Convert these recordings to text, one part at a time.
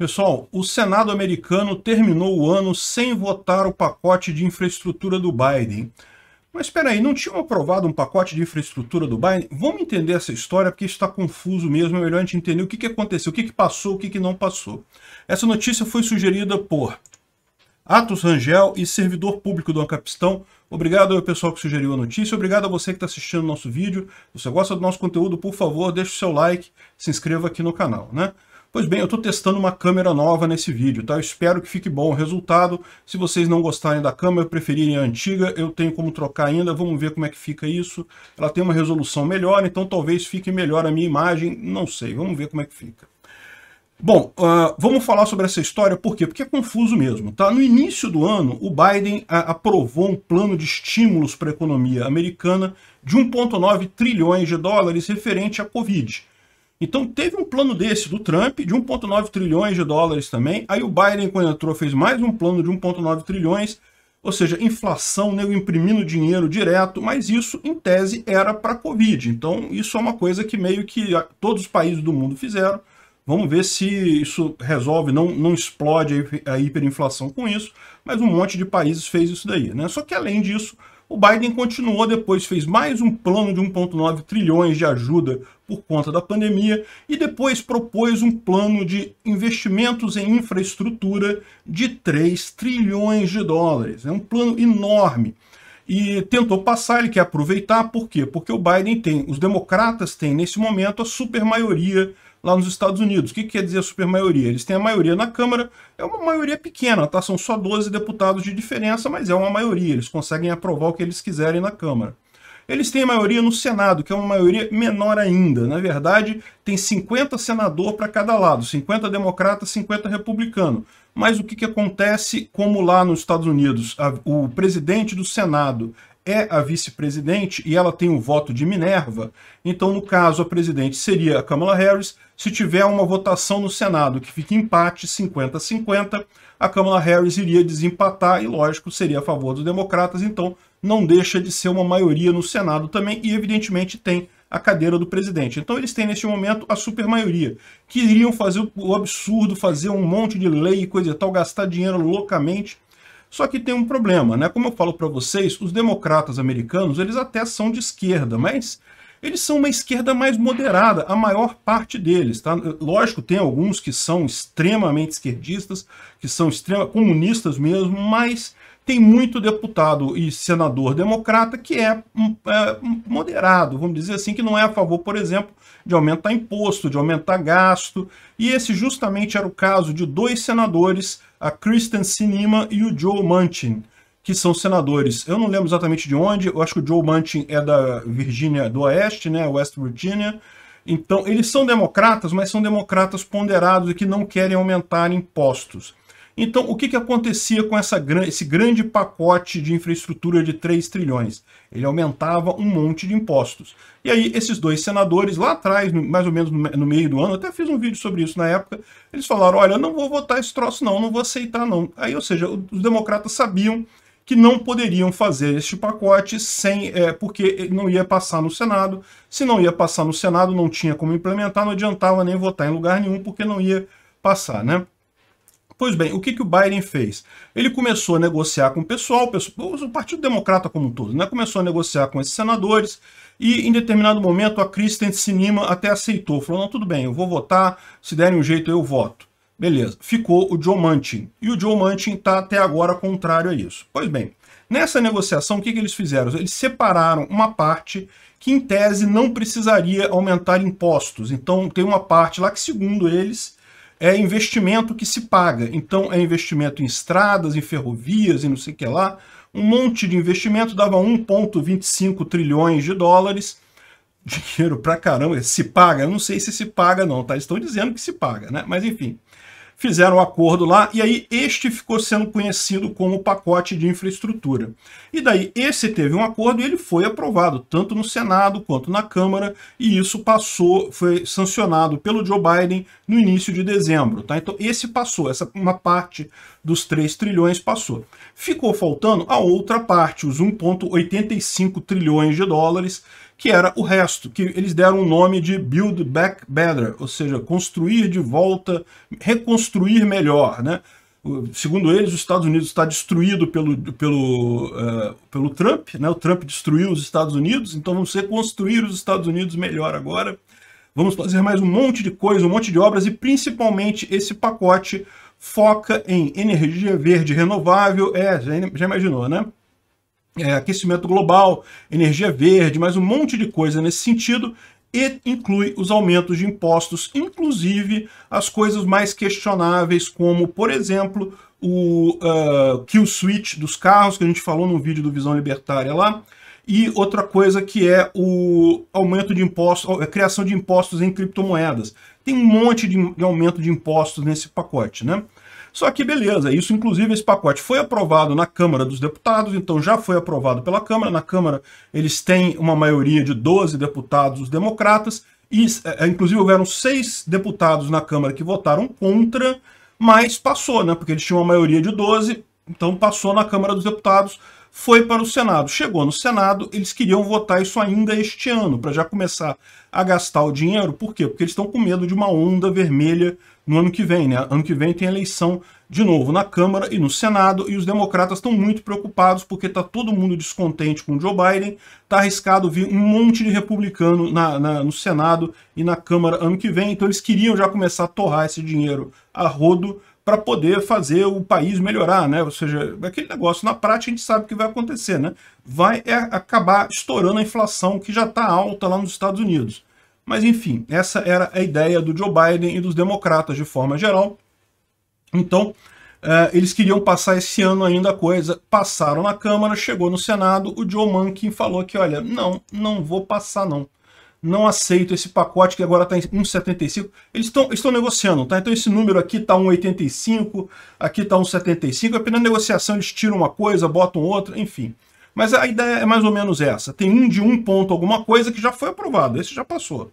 Pessoal, o Senado americano terminou o ano sem votar o pacote de infraestrutura do Biden. Mas espera aí, não tinham aprovado um pacote de infraestrutura do Biden? Vamos entender essa história, porque está confuso mesmo, é melhor a gente entender o que, que aconteceu, o que, que passou, o que, que não passou. Essa notícia foi sugerida por Atos Rangel e servidor público do Ancapistão. Obrigado ao pessoal que sugeriu a notícia, obrigado a você que está assistindo o nosso vídeo. Se você gosta do nosso conteúdo, por favor, deixe o seu like, se inscreva aqui no canal, né? Pois bem, eu estou testando uma câmera nova nesse vídeo, tá? Eu espero que fique bom o resultado. Se vocês não gostarem da câmera, preferirem a antiga, eu tenho como trocar ainda, vamos ver como é que fica isso. Ela tem uma resolução melhor, então talvez fique melhor a minha imagem, não sei, vamos ver como é que fica. Bom, uh, vamos falar sobre essa história, por quê? Porque é confuso mesmo, tá? No início do ano, o Biden ah, aprovou um plano de estímulos para a economia americana de 1,9 trilhões de dólares referente à Covid. Então teve um plano desse do Trump, de 1,9 trilhões de dólares também. Aí o Biden, quando entrou, fez mais um plano de 1,9 trilhões. Ou seja, inflação, nego imprimindo dinheiro direto, mas isso, em tese, era para a Covid. Então, isso é uma coisa que meio que todos os países do mundo fizeram. Vamos ver se isso resolve, não, não explode a hiperinflação com isso, mas um monte de países fez isso daí. Né? Só que, além disso, o Biden continuou depois, fez mais um plano de 1,9 trilhões de ajuda por conta da pandemia e depois propôs um plano de investimentos em infraestrutura de 3 trilhões de dólares. É um plano enorme. E tentou passar, ele quer aproveitar, por quê? Porque o Biden tem, os democratas têm nesse momento a supermaioria maioria lá nos Estados Unidos. O que, quer dizer super supermaioria? Eles têm a maioria na Câmara, é uma maioria pequena, tá? São só 12 deputados de diferença, mas é uma maioria, eles conseguem aprovar o que eles quiserem na Câmara. Eles têm a maioria no Senado, que é uma maioria menor ainda. Na verdade, tem 50 senador para cada lado, 50 democrata, 50 republicano. Mas o que, que acontece, como lá nos Estados Unidos, a, o presidente do Senado é a vice-presidente e ela tem o voto de Minerva, então, no caso, a presidente seria a Kamala Harris. Se tiver uma votação no Senado que fique empate 50-50, a Kamala Harris iria desempatar e, lógico, seria a favor dos democratas. Então, não deixa de ser uma maioria no Senado também e, evidentemente, tem a cadeira do presidente. Então eles têm neste momento a supermaioria, que iriam fazer o absurdo, fazer um monte de lei e coisa e tal, gastar dinheiro loucamente só que tem um problema, né? Como eu falo para vocês, os democratas americanos, eles até são de esquerda, mas eles são uma esquerda mais moderada, a maior parte deles, tá? Lógico, tem alguns que são extremamente esquerdistas, que são extrema comunistas mesmo, mas tem muito deputado e senador democrata que é, hum, é, hum, moderado, vamos dizer assim, que não é a favor, por exemplo, de aumentar imposto, de aumentar gasto. E esse justamente era o caso de dois senadores a Kristen Sinema e o Joe Manchin, que são senadores. Eu não lembro exatamente de onde, eu acho que o Joe Manchin é da Virgínia do Oeste, né, West Virginia. Então, eles são democratas, mas são democratas ponderados e que não querem aumentar impostos. Então, o que, que acontecia com essa, esse grande pacote de infraestrutura de 3 trilhões? Ele aumentava um monte de impostos. E aí, esses dois senadores, lá atrás, mais ou menos no meio do ano, até fiz um vídeo sobre isso na época, eles falaram, olha, não vou votar esse troço não, não vou aceitar não. Aí, ou seja, os democratas sabiam que não poderiam fazer este pacote sem, é, porque não ia passar no Senado. Se não ia passar no Senado, não tinha como implementar, não adiantava nem votar em lugar nenhum, porque não ia passar, né? Pois bem, o que, que o Biden fez? Ele começou a negociar com o pessoal, o Partido Democrata como um todo, né? começou a negociar com esses senadores e em determinado momento a Kristen Sinema até aceitou, falou, não, tudo bem, eu vou votar, se derem um jeito eu voto. Beleza, ficou o Joe Manchin. E o Joe Manchin está até agora contrário a isso. Pois bem, nessa negociação, o que, que eles fizeram? Eles separaram uma parte que, em tese, não precisaria aumentar impostos. Então, tem uma parte lá que, segundo eles, é investimento que se paga. Então, é investimento em estradas, em ferrovias e não sei o que lá. Um monte de investimento dava 1,25 trilhões de dólares. Dinheiro pra caramba, se paga? Eu não sei se se paga não, tá? Eles estão dizendo que se paga, né? Mas enfim fizeram um acordo lá, e aí este ficou sendo conhecido como pacote de infraestrutura. E daí esse teve um acordo e ele foi aprovado, tanto no Senado quanto na Câmara, e isso passou, foi sancionado pelo Joe Biden no início de dezembro. Tá? Então esse passou, essa uma parte dos 3 trilhões passou. Ficou faltando a outra parte, os 1,85 trilhões de dólares, que era o resto, que eles deram o um nome de Build Back Better, ou seja, construir de volta, reconstruir melhor, né? Segundo eles, os Estados Unidos está destruído pelo, pelo, uh, pelo Trump, né? o Trump destruiu os Estados Unidos, então vamos reconstruir os Estados Unidos melhor agora. Vamos fazer mais um monte de coisa, um monte de obras, e principalmente esse pacote foca em energia verde renovável, é, já imaginou, né? é, aquecimento global, energia verde, mais um monte de coisa nesse sentido, e inclui os aumentos de impostos, inclusive as coisas mais questionáveis, como, por exemplo, o uh, kill switch dos carros, que a gente falou no vídeo do Visão Libertária lá, e outra coisa que é o aumento de impostos, a criação de impostos em criptomoedas. Tem um monte de, de aumento de impostos nesse pacote, né? Só que beleza, isso inclusive esse pacote foi aprovado na Câmara dos Deputados, então já foi aprovado pela Câmara. Na Câmara eles têm uma maioria de 12 deputados, os democratas, e é, é, inclusive houveram seis deputados na Câmara que votaram contra, mas passou, né? Porque eles tinham uma maioria de 12, então passou na Câmara dos Deputados, foi para o Senado. Chegou no Senado, eles queriam votar isso ainda este ano, para já começar a gastar o dinheiro. Por quê? Porque eles estão com medo de uma onda vermelha no ano que vem. Né? Ano que vem tem eleição de novo na Câmara e no Senado, e os democratas estão muito preocupados porque está todo mundo descontente com o Joe Biden, está arriscado vir um monte de republicano na, na, no Senado e na Câmara ano que vem, então eles queriam já começar a torrar esse dinheiro a rodo para poder fazer o país melhorar, né? Ou seja, aquele negócio na prática a gente sabe o que vai acontecer, né? Vai é, acabar estourando a inflação que já está alta lá nos Estados Unidos. Mas enfim, essa era a ideia do Joe Biden e dos democratas de forma geral. Então, Uh, eles queriam passar esse ano ainda a coisa, passaram na Câmara, chegou no Senado, o Joe Manchin falou que, olha, não, não vou passar não. Não aceito esse pacote que agora está em 1,75. Eles estão negociando, tá? Então esse número aqui está 1,85, aqui está 1,75. É apenas negociação, eles tiram uma coisa, botam outra, enfim. Mas a ideia é mais ou menos essa. Tem um de um ponto alguma coisa que já foi aprovado, esse já passou.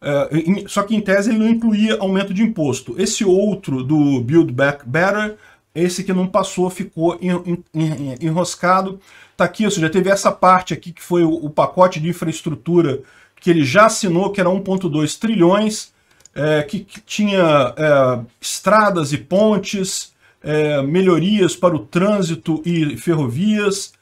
É, só que em tese ele não incluía aumento de imposto. Esse outro do Build Back Better, esse que não passou, ficou en, en, enroscado. Tá aqui, ou seja, teve essa parte aqui que foi o, o pacote de infraestrutura que ele já assinou, que era 1,2 trilhões, é, que, que, tinha é, estradas e pontes, é, melhorias para o trânsito e ferrovias,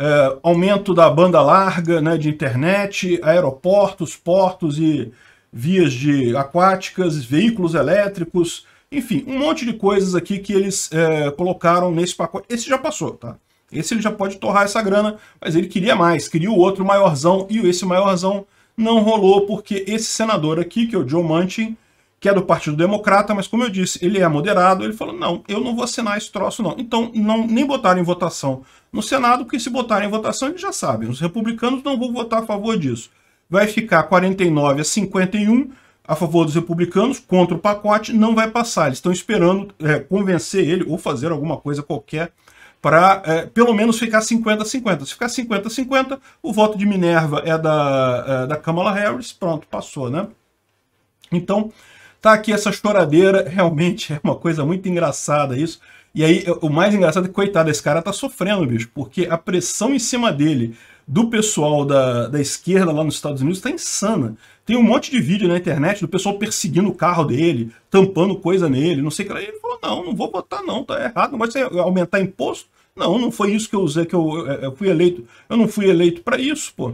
é, aumento da banda larga né, de internet, aeroportos, portos e vias de aquáticas, veículos elétricos, enfim, um monte de coisas aqui que eles é, colocaram nesse pacote. Esse já passou, tá? Esse ele já pode torrar essa grana, mas ele queria mais, queria o outro maiorzão, e esse maiorzão não rolou, porque esse senador aqui, que é o Joe Manchin, que é do Partido Democrata, mas como eu disse, ele é moderado, ele falou, não, eu não vou assinar esse troço não. Então, não, nem botaram em votação no Senado, porque se botarem em votação, eles já sabem, os republicanos não vão votar a favor disso. Vai ficar 49 a 51 a favor dos republicanos, contra o pacote, não vai passar. Eles estão esperando é, convencer ele ou fazer alguma coisa qualquer para é, pelo menos ficar 50-50. Se ficar 50-50, o voto de Minerva é da, é, da Kamala Harris, pronto, passou, né? Então, tá aqui essa choradeira, realmente é uma coisa muito engraçada isso. E aí, o mais engraçado é que, coitado, esse cara tá sofrendo, bicho, porque a pressão em cima dele do pessoal da, da esquerda lá nos Estados Unidos tá insana. Tem um monte de vídeo na internet do pessoal perseguindo o carro dele, tampando coisa nele, não sei o que. ele falou, não, não vou votar não, tá errado, não vai ser aumentar imposto. Não, não foi isso que eu usei, que eu, é, é, eu fui eleito. Eu não fui eleito para isso, pô.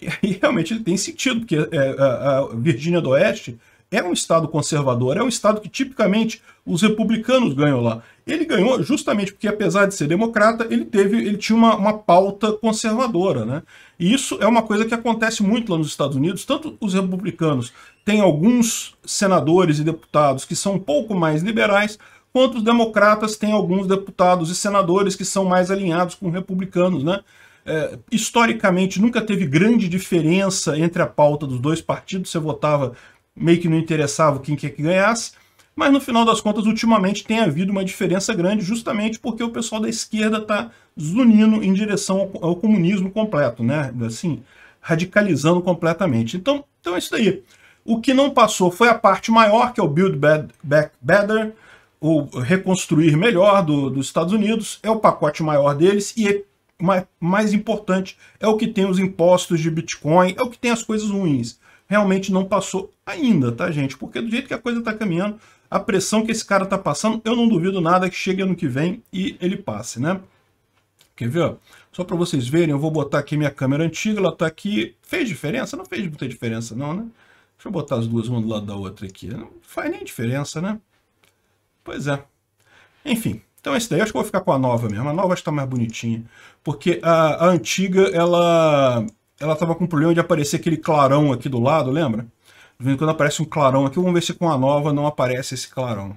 E, e realmente ele tem sentido, porque é, a, a Virgínia do Oeste é um Estado conservador, é um Estado que tipicamente os republicanos ganham lá. Ele ganhou justamente porque, apesar de ser democrata, ele teve, ele tinha uma, uma pauta conservadora. Né? E isso é uma coisa que acontece muito lá nos Estados Unidos. Tanto os republicanos têm alguns senadores e deputados que são um pouco mais liberais, quanto os democratas têm alguns deputados e senadores que são mais alinhados com republicanos. Né? É, historicamente nunca teve grande diferença entre a pauta dos dois partidos, você votava meio que não interessava quem quer que ganhasse, mas no final das contas, ultimamente tem havido uma diferença grande justamente porque o pessoal da esquerda está zunindo em direção ao, ao comunismo completo, né? Assim, radicalizando completamente. Então, então é isso daí. O que não passou foi a parte maior, que é o Build Back Better, ou reconstruir melhor do, dos Estados Unidos, é o pacote maior deles e é mais, mais importante é o que tem os impostos de Bitcoin, é o que tem as coisas ruins realmente não passou ainda, tá, gente? Porque do jeito que a coisa está caminhando, a pressão que esse cara está passando, eu não duvido nada que chegue ano que vem e ele passe, né? Quer ver? Só para vocês verem, eu vou botar aqui minha câmera antiga, ela está aqui. Fez diferença? Não fez muita diferença não, né? Deixa eu botar as duas uma do lado da outra aqui. Não faz nem diferença, né? Pois é. Enfim, então esse é daí acho que vou ficar com a nova mesmo. A nova está mais bonitinha. Porque a, a antiga, ela ela estava com problema de aparecer aquele clarão aqui do lado, lembra? De quando aparece um clarão aqui, vamos ver se com a nova não aparece esse clarão.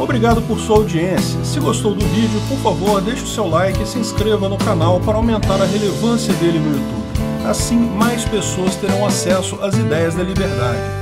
Obrigado por sua audiência. Se gostou do vídeo, por favor, deixe o seu like e se inscreva no canal para aumentar a relevância dele no YouTube. Assim, mais pessoas terão acesso às ideias da liberdade